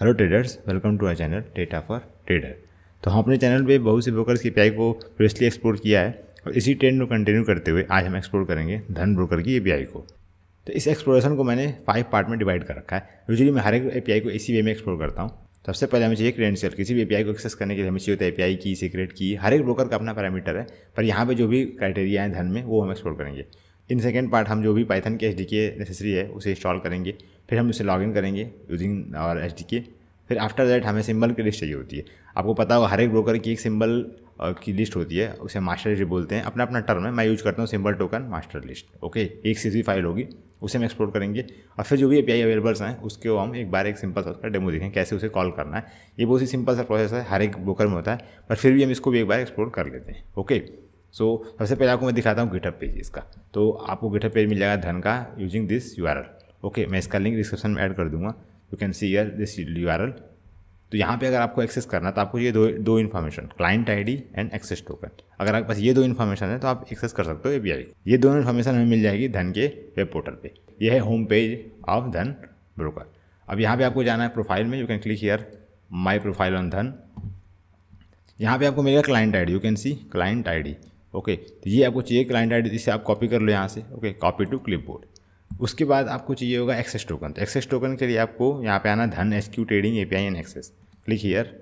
Hello traders welcome to our channel data for trader तो हम हाँ, अपने चैनल पे बहुत से ब्रोकर्स की पी को प्रीवियसली एक्सप्लोर किया है और इसी ट्रेंड को कंटिन्यू करते हुए आज हम एक्सप्लोर करेंगे धन ब्रोकर की ए को तो इस एक्सप्लोरेशन को मैंने फाइव पार्ट में डिवाइड कर रखा है यूजली मैं हर एक ए को इसी वे में एक्सप्लोर करता हूँ तो सबसे पहले हमें चाहिए क्रेडेंशियल किसी भी ए को एक्सेस करने के लिए हमें चाहिए होता है ए की सीक्रेट की हर एक ब्रोकर का अपना पैरामीटर है पर यहाँ पर जो भी क्राइटेरिया है धन में वो हम एक्सप्लोर करेंगे इन सेकेंड पार्ट हम जो भी पाइथन के एच नेसेसरी है उसे इंस्टॉल करेंगे फिर हम उसे लॉगिन करेंगे यूजिंग और एच डी के फिर आफ्टर दैट हमें सिंबल की लिस्ट चाहिए होती है आपको पता होगा हर एक ब्रोकर की एक सिंबल की लिस्ट होती है उसे मास्टर लिस्ट बोलते हैं अपना अपना टर्म है मैं यूज करता हूँ symbol token master list okay एक सी फाइल होगी उसे हम एक्सप्लोर करेंगे और फिर जो भी ए पी अवेलेबल्स हैं उसके हम एक बार एक सिंपल सा उसका डेमो देखें कैसे उसे कॉल करना है ये बहुत ही सिंपल सा प्रोसेस है हर एक ब्रोकर में होता है पर फिर भी हम इसको भी एक बार एक्सप्लोर कर लेते हैं ओके सो सबसे पहले आपको मैं दिखाता हूँ गिटअप पेज इसका तो आपको गिटअप पेज मिल जाएगा धन का यूजिंग दिस यू ओके मैं इसका लिंक डिस्क्रिप्शन में ऐड कर दूंगा you can see here this U R L तो यहाँ पे अगर आपको एक्सेस करना है तो आपको ये दो दो information client ID and access token अगर आपके पास ये दो इन्फॉर्मेशन है तो आप एक्सेस कर सकते हो ए पी ये दोनों इन्फॉर्मेशन हमें मिल जाएगी धन के वेब पोर्टल पे ये है home page of Dhan broker अब यहाँ पे आपको जाना है प्रोफाइल में you can click here my profile on Dhan यहाँ पे आपको मिलेगा client ID you can see client ID okay तो ये आपको चाहिए क्लाइंट आईडी जिसे आप कॉपी कर लो यहाँ से ओके कॉपी टू क्लिपबोर्ड उसके बाद आपको चाहिए होगा एक्सेस टोकन तो एक्सेस टोकन के लिए आपको यहाँ पे आना Dhan S Q trading A P I and access click here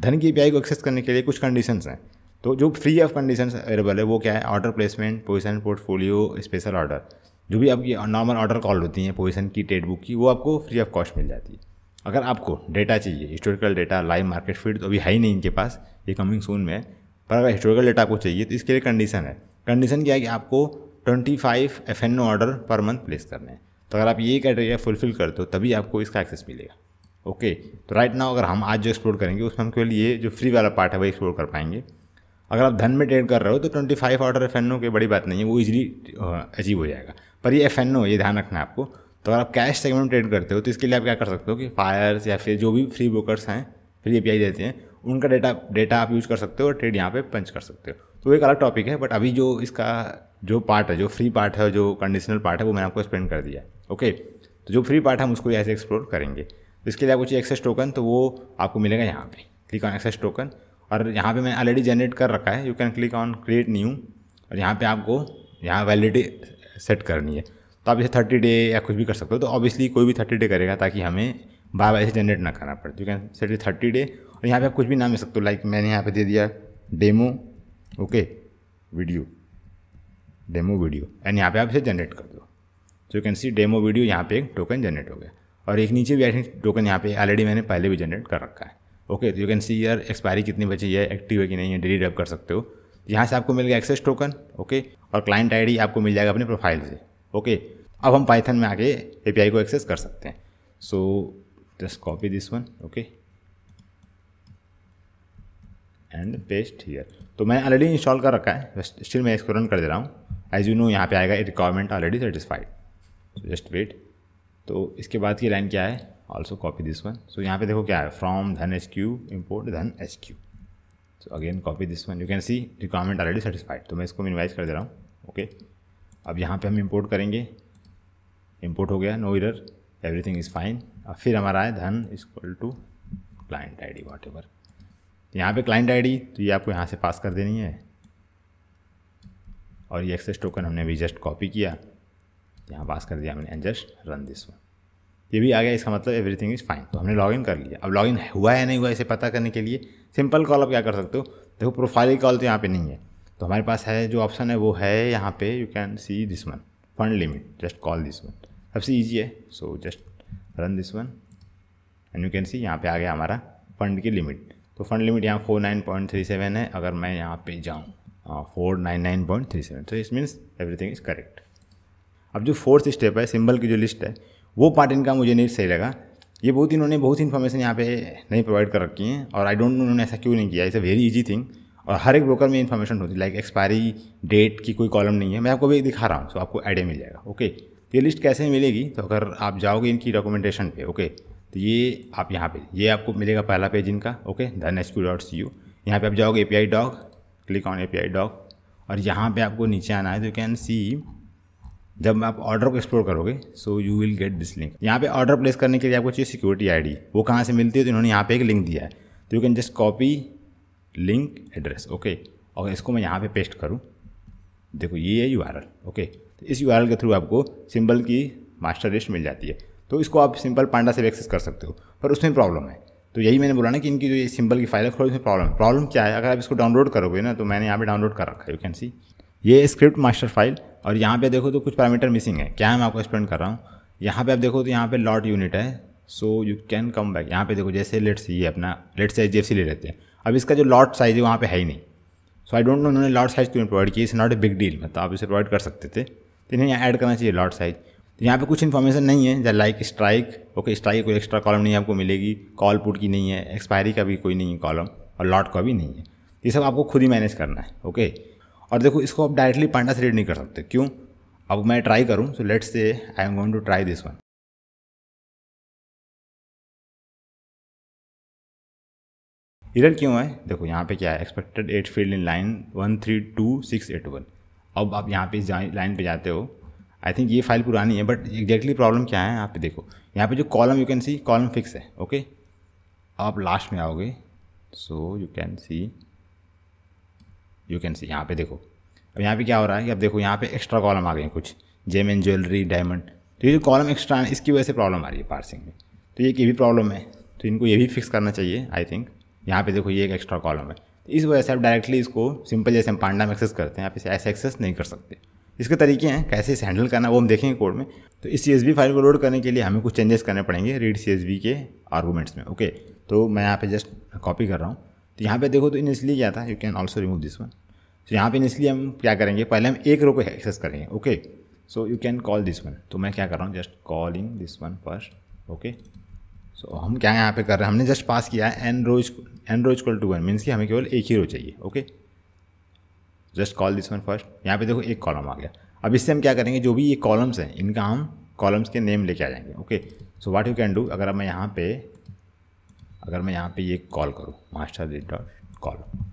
Dhan की ए पी आई को एक्सेस करने के लिए कुछ कंडीशंस हैं तो जो फ्री ऑफ कंडीशंस अवेलेबल है वो क्या है order placement position portfolio special order जो भी आपकी नॉर्मल ऑर्डर कॉल होती हैं पोजिशन की ट्रेड बुक की वो आपको फ्री ऑफ कॉस्ट मिल जाती है अगर आपको डेटा चाहिए historical data live market feed तो अभी है ही नहीं इनके पास ये कमिंग सून में पर अगर हिस्टोरिकल डेटा आपको चाहिए तो इसके लिए कंडीशन है कंडीशन क्या है कि आपको twenty five F N order per month place करने हैं तो अगर आप ये क्राइटेरिया फुलफिल कर दो तभी आपको इसका एक्सेस मिलेगा ओके तो राइट नाउ अगर हम आज जो एक्सप्लोर करेंगे उसमें हम केवल ये जो फ्री वाला पार्ट है वही एक्सप्लोर कर पाएंगे अगर आप धन में ट्रेड कर रहे हो तो twenty five order F N O की बड़ी बात नहीं है वो इजीली अचीव हो जाएगा पर ये एफ एन ओ ये ध्यान रखना है आपको तो अगर आप कैश सेगमेंट में ट्रेड करते हो तो इसके लिए आप क्या कर सकते हो कि फायर्स या फिर जो भी फ्री ब्रोकर्स हैं फ्री ए देते हैं उनका डेटा डेटा आप यूज़ कर सकते हो और ट्रेड यहाँ पे पंच कर सकते हो तो एक अलग टॉपिक है बट अभी जो इसका जो पार्ट है जो फ्री पार्ट है जो कंडीशनल पार्ट है वो मैंने आपको एक्सप्लेन कर दिया ओके तो जो फ्री पार्ट है हम उसको ऐसे एक्सप्लोर करेंगे इसके लिए आपको चाहिए एक्सेस टोकन तो वो आपको मिलेगा यहाँ पे क्लिक ऑन एक्सेस टोकन और यहाँ पे मैंने ऑलरेडी जनरेट कर रखा है you can click on create new और यहाँ पे आपको यहाँ वैलिडिटी सेट करनी है तो आप इसे थर्टी डे या कुछ भी कर सकते हो तो ऑब्वियसली कोई भी थर्टी डे करेगा ताकि हमें बार बार इसे जनरेट ना करना पड़े you can set thirty day और यहाँ पे आप कुछ भी नाम ले सकते हो लाइक मैंने यहाँ पे दे दिया demo okay video demo video and यहाँ पे आप इसे जनरेट कर दो so you can see demo video यहाँ पे एक टोकन जनरेट हो गया और एक नीचे भी आई थिंक टोकन यहाँ पे ऑलरेडी मैंने पहले भी जनरेट कर रखा है ओके तो यू कैन सी यार एक्सपायरी कितनी बची है एक्टिव है कि नहीं है डेली अप कर सकते हो यहाँ से आपको मिल गया एक्सेस टोकन ओके और क्लाइंट आई आपको मिल जाएगा अपने प्रोफाइल से ओके अब हम पाइथन में आके ए को एक्सेस कर सकते हैं so just copy this one okay and paste here तो मैंने ऑलरेडी इंस्टॉल कर रखा है स्टिल मैं इसको रन कर दे रहा हूँ एज यू नो यहाँ पे आएगा requirement already satisfied just wait तो इसके बाद की लाइन क्या है also copy this one so यहाँ पे देखो क्या है from Dhan H Q import Dhan H Q so again copy this one you can see requirement already satisfied तो मैं इसको मिनिमाइज कर दे रहा हूँ ओके okay. अब यहाँ पे हम इम्पोर्ट करेंगे इम्पोर्ट हो गया no error everything is fine अब फिर हमारा है Dhan equal to client I D whatever यहाँ पर क्लाइंट आई डी तो ये आपको यहाँ से पास कर देनी है और ये एक्सेस टोकन हमने अभी जस्ट कॉपी किया यहाँ पास कर दिया हमने and just run this one ये भी आ गया इसका मतलब एवरीथिंग इज़ फाइन तो हमने लॉगिन कर लिया अब लॉगिन हुआ या नहीं हुआ इसे पता करने के लिए सिंपल कॉल आप क्या कर सकते हो देखो प्रोफाइल कॉल तो यहाँ पे नहीं है तो हमारे पास है जो ऑप्शन है वो है यहाँ पे you can see this one fund limit just call this one सबसे ईजी है so just run this one and you can see यहाँ पे आ गया हमारा फंड की लिमिट तो फंड लिमिट यहाँ four nine point three seven है अगर मैं यहाँ पे जाऊँ four nine nine point three seven so इस मीन्स एवरीथिंग इज़ करेक्ट अब जो फोर्थ स्टेप है सिंबल की जो लिस्ट है वो पार्ट इनका मुझे नहीं सही लगा ये बहुत इन्होंने बहुत इन्फॉर्मेशन यहाँ पे नहीं प्रोवाइड कर रखी है और आई डोंट नो उन्होंने ऐसा क्यों नहीं किया it's a very easy thing और हर एक ब्रोकर में इन्फॉर्मेशन होती है लाइक एक्सपायरी डेट की कोई कॉलम नहीं है मैं आपको भी दिखा रहा हूँ सो आपको आइडिया मिल जाएगा ओके तो ये लिस्ट कैसे मिलेगी तो अगर आप जाओगे इनकी डॉक्यूमेंटेशन पे ओके तो ये आप यहाँ पे ये आपको मिलेगा पहला पेज इनका okay Dhan S Q dot C U यहाँ पर आप जाओगे A P I doc click on A P I doc और यहाँ पे आपको नीचे आना है तो यू कैन सी जब आप ऑर्डर को एक्सप्लोर करोगे so you will get this link यहाँ पे ऑर्डर प्लेस करने के लिए आपको चाहिए सिक्योरिटी आईडी वो कहाँ से मिलती है तो इन्होंने यहाँ पे एक लिंक दिया है तो you can just copy link address okay और इसको मैं यहाँ पे पेस्ट करूँ देखो ये है यू ओके तो इस यू के थ्रू आपको सिंपल की मास्टर लिस्ट मिल जाती है तो इसको आप सिंपल पांडा से भी एक्सेस कर सकते हो पर उसमें प्रॉब्लम है तो यही मैंने बोला ना कि इनकी जो ये सिंबल की फाइल है थोड़ी सी प्रॉब्लम प्रॉब्लम क्या है अगर आप इसको डाउनलोड करोगे ना तो मैंने यहाँ पे डाउनलोड कर रखा है यू कैन सी ये स्क्रिप्ट मास्टर फाइल और यहाँ पे देखो तो कुछ पैरामीटर मिसिंग है क्या है मैं आपको एक्सप्लेन कर रहा हूँ यहाँ पे आप देखो तो यहाँ पे लॉट यूनिट है so you can come back यहाँ पे देखो जैसे लेट्स ये अपना लेट्स एच डी ले लेते हैं अब इसका जो लॉट साइज़ है वहाँ पे है ही नहीं सो आई डोंट नो उन्होंने लॉट साइज़ क्यों प्रोवाइड किया इस नॉट ए बिग डील मतलब आप इसे प्रोवाइड कर सकते थे तो इन्हें यहाँ ऐड करना चाहिए लॉट साइज़ तो यहाँ पे कुछ इन्फॉर्मेशन नहीं है जैसे लाइक स्ट्राइक ओके स्ट्राइक कोई एक्स्ट्रा कॉलम नहीं आपको मिलेगी कॉल पुट की नहीं है एक्सपायरी का भी कोई नहीं है कॉलम और लॉट का भी नहीं है ये सब आपको खुद ही मैनेज करना है ओके और देखो इसको आप डायरेक्टली पांडा से रीड नहीं कर सकते क्यों अब मैं ट्राई करूँ so let's say I am going to try this one error क्यों है देखो यहाँ पे क्या है expected at field in line one three two six at one अब आप यहाँ पे लाइन पे जाते हो आई थिंक ये फाइल पुरानी है बट एग्जैक्टली प्रॉब्लम क्या है आप देखो यहाँ पे जो column you can see column fix है ओके आप लास्ट में आओगे so you can see you can see यहाँ पे देखो अब यहाँ पे क्या हो रहा है कि अब देखो यहाँ पे एक्स्ट्रा कॉलम आ गए हैं कुछ जेम एंड ज्वेलरी डायमंड तो ये जो कॉलम एक्स्ट्रा है इसकी वजह से प्रॉब्लम आ रही है पार्सिंग में तो ये ये भी प्रॉब्लम है तो इनको ये भी फिक्स करना चाहिए आई थिंक यहाँ पे देखो ये एक एक्स्ट्रा कॉलम है तो इस वजह से आप डायरेक्टली इसको सिंपल जैसे हम पांडा में एक्सेस करते हैं आप इसे ऐसे एक्सेस नहीं कर सकते इसके तरीके हैं कैसे इसे हैंडल करना वो हम देखेंगे कोड में तो इस सी फाइल को लोड करने के लिए हमें कुछ चेंजेस करने पड़ेंगे रीड सी के आर्गूमेंट्स में ओके तो मैं यहाँ पे जस्ट कॉपी कर रहा हूँ तो यहाँ पे देखो तो इसलिए क्या था you can also remove this one तो यहाँ पे इसलिए हम क्या करेंगे पहले हम एक रो को एक्सेस करेंगे okay so you can call this one तो मैं क्या कर रहा हूँ just calling this one first okay so हम क्या यहाँ पे कर रहे हैं हमने जस्ट पास किया है N row N row call to one means कि हमें केवल एक ही रो चाहिए okay okay? Just call this one first यहाँ पे देखो एक कॉलम आ गया अब इससे हम क्या करेंगे जो भी ये कॉलम्स हैं इनका हम कॉलम्स के नेम लेके आ जाएंगे okay so what you can do अगर मैं यहाँ पे अगर मैं यहाँ पे ये कॉल करूँ मास्टर डिट डॉट कॉलम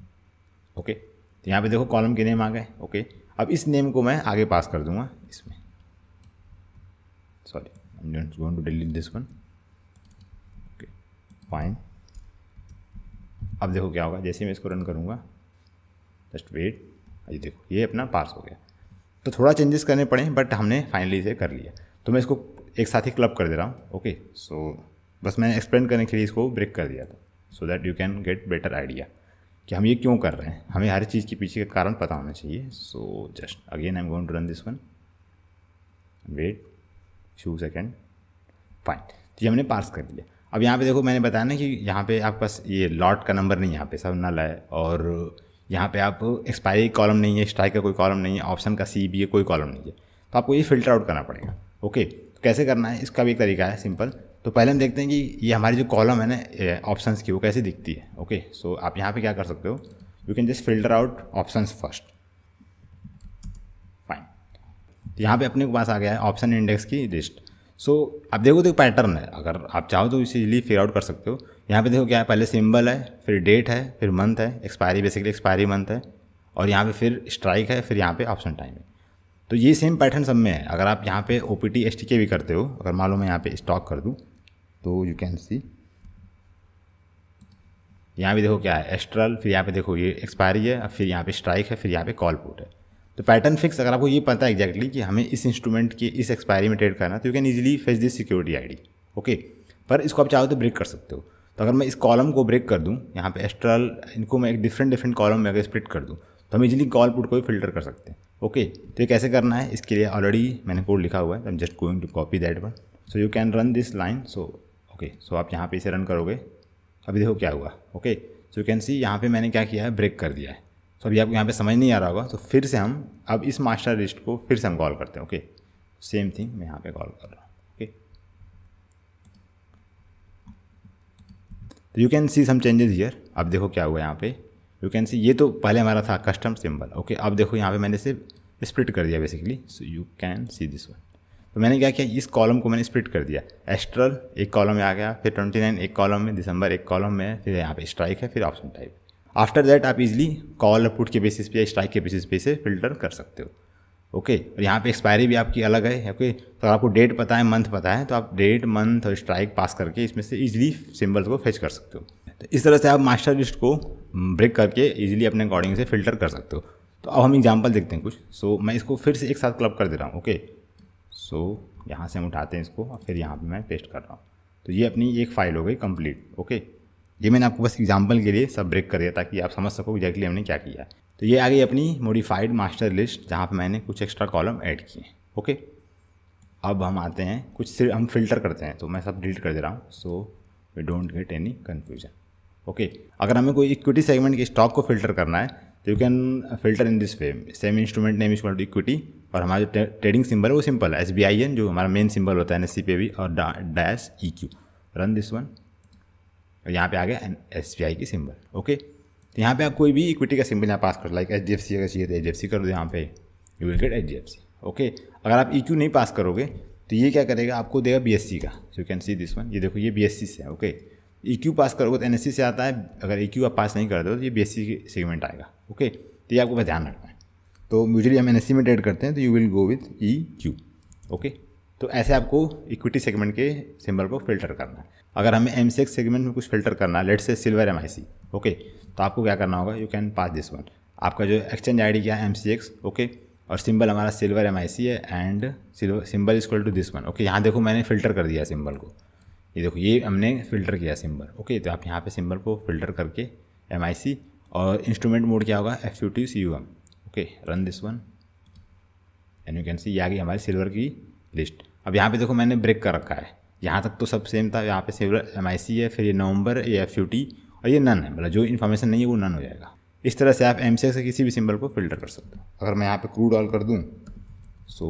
ओके तो यहाँ पे देखो कॉलम के नेम आ गए ओके अब इस नेम को मैं आगे पास कर दूँगा इसमें sorry I'm just going to delete this one. अब देखो क्या होगा जैसे मैं इसको रन करूँगा जस्ट वेट ये हाँ देखो ये अपना पास हो गया तो थोड़ा चेंजेस करने पड़े बट हमने फाइनली इसे कर लिया तो मैं इसको एक साथ ही क्लब कर दे रहा हूँ ओके सो बस मैंने एक्सप्लेन करने के लिए इसको ब्रेक कर दिया था so that you can get better idea कि हम ये क्यों कर रहे हैं हमें हर चीज़ के पीछे का कारण पता होना चाहिए so just again I am going to run this one wait शू सेकेंड फाइन तो ये हमने पास कर दिया अब यहाँ पे देखो मैंने बताया ना कि यहाँ पे आपके पास ये लॉट का नंबर नहीं यहाँ पे सब नल है और यहाँ पे आप एक्सपायरी कॉलम नहीं है स्ट्राइक का कोई कॉलम नहीं है ऑप्शन का सी बी कोई कॉलम नहीं है तो आपको ये फिल्टर आउट करना पड़ेगा ओके तो कैसे करना है इसका भी एक तरीका है सिंपल तो पहले हम देखते हैं कि ये हमारी जो कॉलम है ना ऑप्शन की वो कैसे दिखती है ओके सो आप यहाँ पर क्या कर सकते हो you can just filter out option first fine यहाँ पे अपने पास आ गया है ऑप्शन इंडेक्स की लिस्ट सो so, आप देखो तो पैटर्न है अगर आप चाहो तो इसे इजीली फिगर आउट कर सकते हो यहाँ पे देखो क्या है पहले सिंबल है फिर डेट है फिर मंथ है एक्सपायरी बेसिकली एक्सपायरी मंथ है और यहाँ पे फिर स्ट्राइक है फिर यहाँ पे ऑप्शन टाइम है तो ये सेम पैटर्न सब में है अगर आप यहाँ पे O P T S T के भी करते हो अगर मान लो मैं यहाँ पे स्टॉक कर दूँ तो यू कैन सी यहाँ भी देखो क्या है एस्ट्रल फिर यहाँ पे देखो ये एक्सपायरी है फिर यहाँ पे स्ट्राइक है फिर यहाँ पे कॉल पुट है तो पैटर्न फिक्स अगर आपको ये पता है एग्जैक्टली कि हमें इस इंस्ट्रूमेंट के इस एक्सपायरी में ट्रेड करना तो you can easily face this security ID okay पर इसको आप चाहो तो ब्रेक कर सकते हो तो अगर मैं इस कॉलम को ब्रेक कर दूँ यहाँ पे एस्ट्रल इनको मैं एक डिफरेंट डिफरेंट कॉलम में अगर स्प्लिट कर दूँ तो हम इजिली कॉल पुट को भी फिल्टर कर सकते हैं ओके तो ये कैसे करना है इसके लिए ऑलरेडी मैंने कोड लिखा हुआ है I am just going to copy that one so you can run this line so okay so आप यहाँ पे इसे रन करोगे अभी देखो क्या हुआ okay so you can see यहाँ पे मैंने क्या किया है ब्रेक कर दिया है सो अभी आपको यहाँ पे समझ नहीं आ रहा होगा तो फिर से हम अब इस मास्टर लिस्ट को फिर से हम कॉल करते हैं ओके सेम थिंग मैं यहाँ पे कॉल कर रहा हूँ ओके तो you can see some changes here अब देखो क्या हुआ यहाँ पे यू कैन सी ये तो पहले हमारा था कस्टम सिंबल ओके अब देखो यहाँ पे मैंने इसे स्प्लिट कर दिया basically so you can see this one तो मैंने क्या किया इस कॉलम को मैंने स्प्लिट कर दिया एस्ट्रल एक कॉलम में आ गया फिर ट्वेंटी नाइन एक कॉलम में दिसंबर एक कॉलम में फिर यहाँ पे स्ट्राइक है फिर ऑप्शन टाइप आफ्टर दैट आप इजिली कॉल और पुट के बेसिस पे या स्ट्राइक के बेसिस पे से फिल्टर कर सकते हो ओके और यहाँ पे एक्सपायरी भी आपकी अलग है ओके तो आपको डेट पता है मंथ पता है तो आप डेट मंथ और स्ट्राइक पास करके इसमें से इजीली सिम्बल्स को फेच कर सकते हो तो इस तरह से आप मास्टर लिस्ट को ब्रेक करके इजीली अपने अकॉर्डिंग से फिल्टर कर सकते हो तो अब हम एग्जाम्पल देखते हैं कुछ सो so, मैं इसको फिर से एक साथ क्लब कर दे रहा हूँ ओके सो यहाँ से हम उठाते हैं इसको और फिर यहाँ पर मैं पेस्ट कर रहा हूँ तो ये अपनी एक फ़ाइल हो गई कम्प्लीट ओके ये मैंने आपको बस एग्जाम्पल के लिए सब ब्रेक कर दिया ताकि आप समझ सको एग्जैक्टली हमने क्या किया तो ये आ गई अपनी मॉडिफाइड मास्टर लिस्ट जहाँ पर मैंने कुछ एक्स्ट्रा कॉलम ऐड किए ओके अब हम आते हैं कुछ सिर्फ हम फिल्टर करते हैं तो मैं सब डिलीट कर दे रहा हूँ so we don't get any confusion okay अगर हमें कोई इक्विटी सेगमेंट के स्टॉक को फिल्टर करना है तो you can filter in this way same instrument name equal to equity और हमारा जो ट्रेडिंग सिंबल है वो सिंपल है एस बी आई एन जो हमारा मेन सिंबल होता है एन एस सी पे भी और dash E Q run this one और यहाँ पे आ गया एस बी आई की सिंबल ओके तो यहाँ पे आप कोई भी इक्विटी का सिंबल यहाँ पास कर like H D F C अगर चाहिए तो एच डी एफ सी कर दो यहाँ पे you will get H D F C okay अगर आप ई e क्यू नहीं पास करोगे तो ये क्या करेगा आपको देगा बी एस सी का so you can see this one ये देखो ये बी एस सी से है ओके ई क्यू पास करोगे तो एन एस सी से आता है अगर ई e क्यू आप पास नहीं कर दो तो ये बी एस सी सेगमेंट आएगा ओके तो ये आपको ध्यान रखना है तो यूजली हम एन एस सी में ट्रेड करते हैं तो you will go with E Q okay तो ऐसे आपको इक्विटी सेगमेंट के सिंबल को फिल्टर करना है अगर हमें एम सी एक्स सेगमेंट में कुछ फिल्टर करना है let say silver M I C okay तो आपको क्या करना होगा you can pass this one आपका जो एक्सचेंज आई डी क्या है एम सी एक्स ओके और सिंबल हमारा सिल्वर एम आई सी है and silver symbol is to this one okay यहाँ देखो मैंने फिल्टर कर दिया सिंबल को ये देखो ये हमने फिल्टर किया सिंबल ओके तो आप यहाँ पे सिंबल को फिल्टर करके एम आई सी और इंस्ट्रूमेंट मोड क्या होगा F U T C U M okay run this one and you can see ये आ गई हमारी सिल्वर की लिस्ट अब यहाँ पे देखो मैंने ब्रेक कर रखा है यहाँ तक तो सब सेम था यहाँ पे सेवलर एम है फिर ये नवंबर ये एफ और ये नन है मतलब जो इन्फॉर्मेशन नहीं है वो नन हो जाएगा इस तरह से आप एम से किसी भी सिंबल को फिल्टर कर सकते हो अगर मैं यहाँ पे क्रूड ऑल कर दूँ सो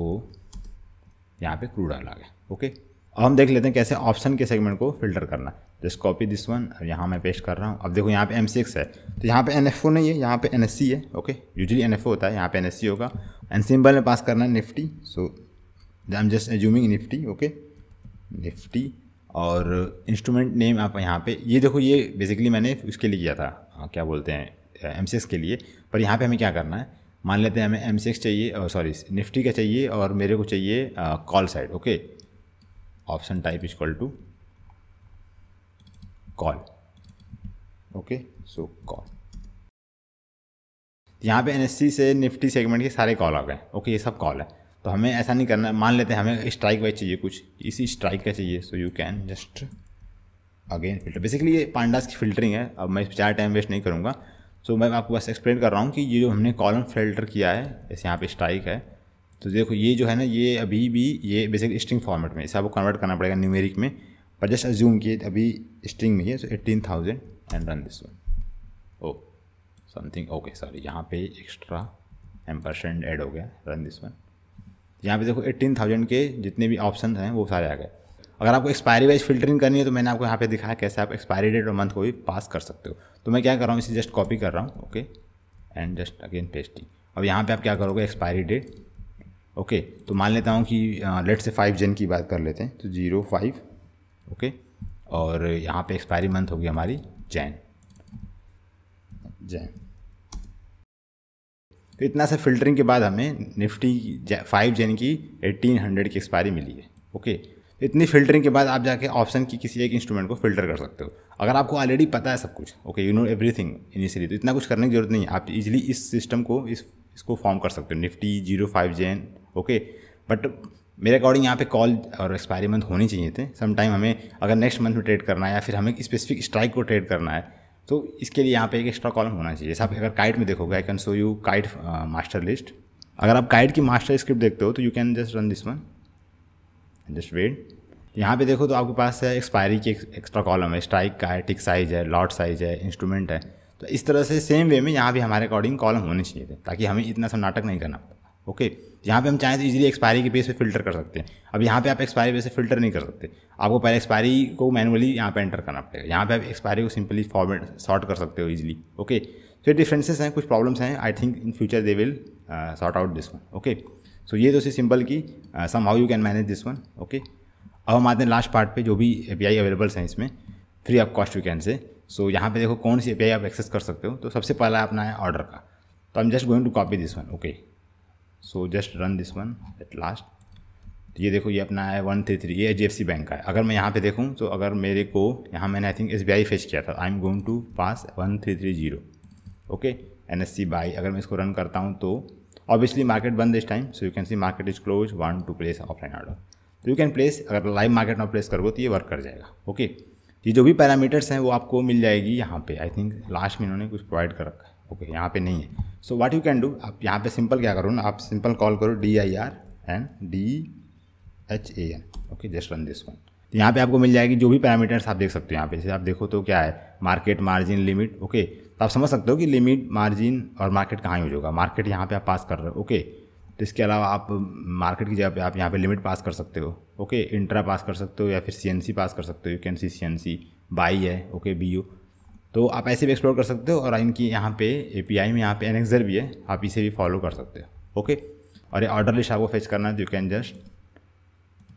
यहाँ पे क्रूड ऑल आ गया ओके अब हम देख लेते हैं कैसे ऑप्शन के सेगमेंट को फिल्टर करना जस्ट कॉपी दिस वन और यहाँ मैं पेस्ट कर रहा हूँ अब देखो यहाँ पे एम है तो यहाँ पे एन नहीं है यहाँ पे एन है ओके यूजली एन होता है यहाँ पे एन होगा एन सिंबल में पास करना है Nifty so I am just assuming Nifty okay Nifty और इंस्ट्रूमेंट नेम आप यहाँ पे ये देखो ये बेसिकली मैंने उसके लिए किया था हाँ, क्या बोलते हैं एम के लिए पर यहाँ पे हमें क्या करना है मान लेते हैं हमें एम चाहिए सॉरी निफ्टी का चाहिए और मेरे को चाहिए call side okay option type call to call okay so call यहाँ पे एन से निफ्टी सेगमेंट के सारे कॉल आ गए ओके ये सब कॉल है तो हमें ऐसा नहीं करना मान लेते हैं हमें स्ट्राइक वाइज चाहिए कुछ इसी स्ट्राइक का चाहिए so you can just again filter basically ये पांडास की फिल्टरिंग है अब मैं इस टाइम वेस्ट नहीं करूँगा सो so, मैं आपको बस एक्सप्लेन कर रहा हूँ कि ये जो हमने कॉलम फिल्टर किया है जैसे यहाँ पे स्ट्राइक है तो देखो ये जो है ना ये अभी भी ये बेसिकली स्ट्रिंग फॉर्मेट में इसे आपको कन्वर्ट करना पड़ेगा न्यूमेरिक में पर जस्ट अज्यूम किए अभी स्ट्रिंग में है so eighteen thousand and run this one oh something okay sorry यहाँ पे एक्स्ट्रा एम परसेंट एड हो गया रन दिस वन यहाँ पे देखो एट्टीन थाउजेंड के जितने भी ऑप्शन हैं वो सारे आ गए अगर आपको एक्सपायरी वाइज फिल्टरिंग करनी है तो मैंने आपको यहाँ पे दिखाया कैसे आप एक्सपायरी डेट और मंथ को भी पास कर सकते हो तो मैं क्या कर रहा हूँ इसे जस्ट कॉपी कर रहा हूँ okay and just again pasting अब यहाँ पे आप क्या करोगे एक्सपायरी डेट ओके तो मान लेता हूँ कि लेट से फाइव जन की बात कर लेते हैं तो ज़ीरो फाइव ओके और यहाँ पे एक्सपायरी मंथ होगी हमारी जैन जैन तो इतना सा फिल्टरिंग के बाद हमें निफ्टी फाइव जैन की एटीन हंड्रेड की एक्सपायरी मिली है ओके तो इतनी फिल्टरिंग के बाद आप जाके ऑप्शन की किसी एक इंस्ट्रूमेंट को फिल्टर कर सकते हो अगर आपको ऑलरेडी पता है सब कुछ okay you know everything initially तो इतना कुछ करने की जरूरत नहीं है आप इजिली इस सिस्टम को इस इसको फॉर्म कर सकते हो Nifty zero five Jan okay but मेरे अकॉर्डिंग यहाँ पे कॉल और एक्सपायरी मंथ होने चाहिए थे सम टाइम हमें अगर नेक्स्ट मंथ में ट्रेड करना है या फिर हमें स्पेसिफिक स्ट्राइक को ट्रेड करना है तो इसके लिए यहाँ पे एक एक्स्ट्रा कॉलम होना चाहिए जैसे आप अगर काइट में देखोगे I can show you Kite master list अगर आप काइट की मास्टर स्क्रिप्ट देखते हो तो you can just run this one just wait यहाँ पे देखो तो आपके पास है एक्सपायरी की एक्स्ट्रा कॉलम है स्ट्राइक का है टिक साइज है लॉट साइज है इंस्ट्रूमेंट है तो इस तरह से सेम वे में यहाँ भी हमारे अकॉर्डिंग कॉलम होने चाहिए थे ताकि हमें इतना सा नाटक नहीं करना ओके यहाँ पे हम चाहें तो इजीली एक्सपायरी के बेस पे फिल्टर कर सकते हैं अब यहाँ पे आप एक्सपायरी बेस से फिल्टर नहीं कर सकते आपको पहले एक्सपायरी को मैनुअली यहाँ पे एंटर करना पड़ेगा यहाँ पे आप एक्सपायरी को सिंपली फॉर्मेट सॉर्ट कर सकते हो इजीली ओके तो ये डिफ्रेंसेस हैं कुछ प्रॉब्लम्स हैं I think in future they will sort out this one okay so ये तो सी सिंपल की somehow you can manage this one okay अब हम आते हैं लास्ट पार्ट पे जो भी ए अवेलेबल्स हैं इसमें free of cost you can say so यहाँ पे देखो कौन सी ए आप एक्सेस कर सकते हो तो सबसे पहला अपना है ऑर्डर का तो I am just going to copy this one okay so just run this one at last ये देखो ये अपना है वन थ्री थ्री ये H D F C bank का है अगर मैं यहाँ पे देखूँ तो अगर मेरे को यहाँ मैंने I think S B I fetch किया था I am going to pass one three three zero okay N S C by अगर मैं इसको रन करता हूँ तो ऑब्वियसली मार्केट बंद इस time so you can see market is close one two place offline order तो यू कैन प्लेस अगर लाइव मार्केट में प्लेस करोगे तो ये वर्क कर जाएगा ओके okay? ये जो भी पैरामीटर्स हैं वो आपको मिल जाएगी यहाँ पे आई थिंक लास्ट में इन्होंने कुछ प्रोवाइड कर रखा है ओके okay, यहाँ पे नहीं है so what you can do आप यहाँ पे सिंपल क्या करो ना आप सिंपल कॉल करो D I R and D H A N okay just run this one तो यहाँ पे आपको मिल जाएगी जो भी पैरामीटर्स आप देख सकते हो यहाँ पे जैसे आप देखो तो क्या है मार्केट मार्जिन लिमिट ओके तो आप समझ सकते हो कि लिमिट मार्जिन और मार्केट कहाँ यूज होगा मार्केट यहाँ पे आप पास कर रहे हो ओके तो इसके अलावा आप मार्केट की जगह पे आप यहाँ पे लिमिट पास कर सकते हो ओके इंट्रा पास कर सकते हो या फिर सी पास कर सकते हो you can see C by है ओके बी यू तो आप ऐसे भी एक्सप्लोर कर सकते हो और इनकी यहाँ पे ए में यहाँ पे एनेक्सर भी है आप इसे भी फॉलो कर सकते हो ओके और ये ऑर्डर लिस्ट आपको फेच करना है तो you can just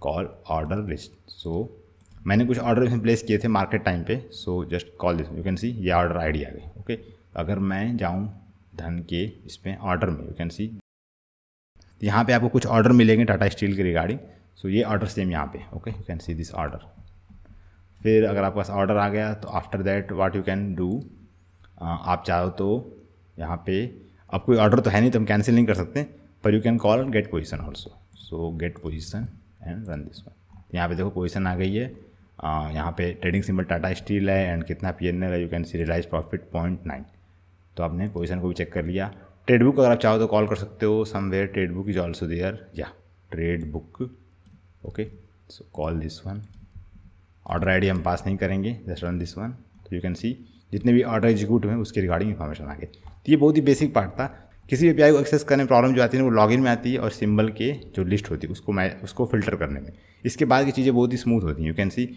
call order list so मैंने कुछ ऑर्डर इसमें प्लेस किए थे मार्केट टाइम पे so just call this you can see ये ऑर्डर आईडी आ गई ओके अगर मैं जाऊँ धन के इसमें ऑर्डर में यू कैन सी यहाँ पे आपको कुछ ऑर्डर मिलेंगे टाटा स्टील के रिगार्डिंग सो so, ये ऑर्डर सेम यहाँ पे okay you can see this order फिर अगर आपके पास ऑर्डर आ गया तो after that what you can do आप चाहो तो यहाँ पे अब कोई ऑर्डर तो है नहीं तो हम कैंसिल नहीं कर सकते पर you can call get position also so get position and run this one यहाँ पे देखो पोजिशन आ गई है यहाँ पे ट्रेडिंग सिंबल टाटा स्टील है एंड कितना पी एन एल है you can see realise profit point nine तो आपने पोजिशन को भी चेक कर लिया ट्रेड बुक अगर आप चाहो तो कॉल कर सकते हो somewhere trade book is also there या trade book okay so call this one order ID हम पास नहीं करेंगे जस्ट रन दिस वन तो यू कैन सी जितने भी ऑर्डर एग्जीक्यूट हुए उसके रिगार्डिंग इन्फॉर्मेशन आ गई तो ये बहुत ही बेसिक पार्ट था किसी भी पी को एक्सेस करने में प्रॉब्लम जो आती है वो लॉगिन में आती है और सिंबल के जो लिस्ट होती है उसको मैं उसको फिल्टर करने में इसके बाद की चीज़ें बहुत ही स्मूथ होती हैं यू कैन सी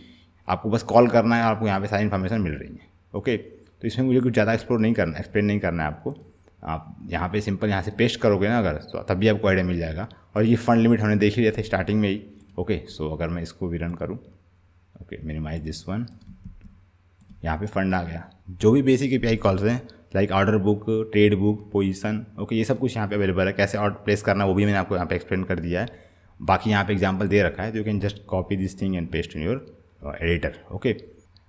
आपको बस कॉल करना है और आपको यहाँ पे सारी इन्फॉर्मेशन मिल रही है ओके तो इसमें मुझे कुछ ज़्यादा एक्सप्लोर नहीं करना एक्सप्लेन नहीं करना है आपको आप यहाँ पे सिंपल यहाँ से पेस्ट करोगे ना अगर तो तब भी आपको आइडिया मिल जाएगा और ये फंड लिमिट हमने देख ही लिया था स्टार्टिंग में ही ओके सो अगर मैं इसको भी रन करूँ ओके मिनिमाइज दिस वन यहाँ पे फंड आ गया जो भी basic A P I calls हैं like order book trade book position okay ये सब कुछ यहाँ पे अवेलेबल है कैसे ऑर्डर प्लेस करना वो भी मैंने आपको यहाँ पे एक्सप्लेन कर दिया है बाकी यहाँ पे एग्जाम्पल दे रखा है तो you can just copy this thing and paste in your editor okay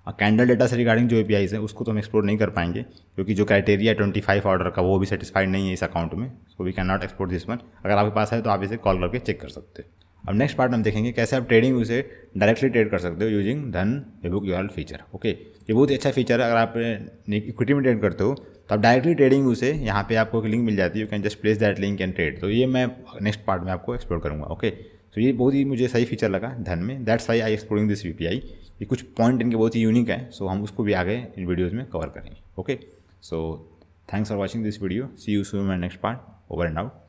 और कैंडल डेटा से रिगार्डिंग जो ए पी है उसको तो हम एक्सपोर्ट नहीं कर पाएंगे क्योंकि जो क्राइटेरिया ट्वेंटी फाइव ऑर्डर का वो भी सेटिस्फाइड नहीं है इस अकाउंट में so we can not export this one अगर आपके पास है तो आप इसे कॉल करके चेक कर सकते हैं अब नेक्स्ट पार्ट हम देखेंगे कैसे आप ट्रेडिंग उसे डायरेक्टली ट्रेड कर सकते हो यूजिंग धन बुक यूर फीचर ओके ये बहुत ही अच्छा फीचर है अगर आप इक्विटी में ट्रेड करते हो तो आप डायरेक्टली ट्रेडिंग उसे यहाँ पे आपको एक लिंक मिल जाती है you can just place that link and trade तो ये मैं नेक्स्ट पार्ट में आपको एक्सप्लोर करूँगा ओके तो ये बहुत ही मुझे सही फीचर लगा धन में that's why I exploring this you ये कुछ पॉइंट इनके बहुत ही यूनिक है सो हम उसको भी आगे इन वीडियोज़ में कवर करेंगे okay so thanks for watching this video see you soon my next part over and out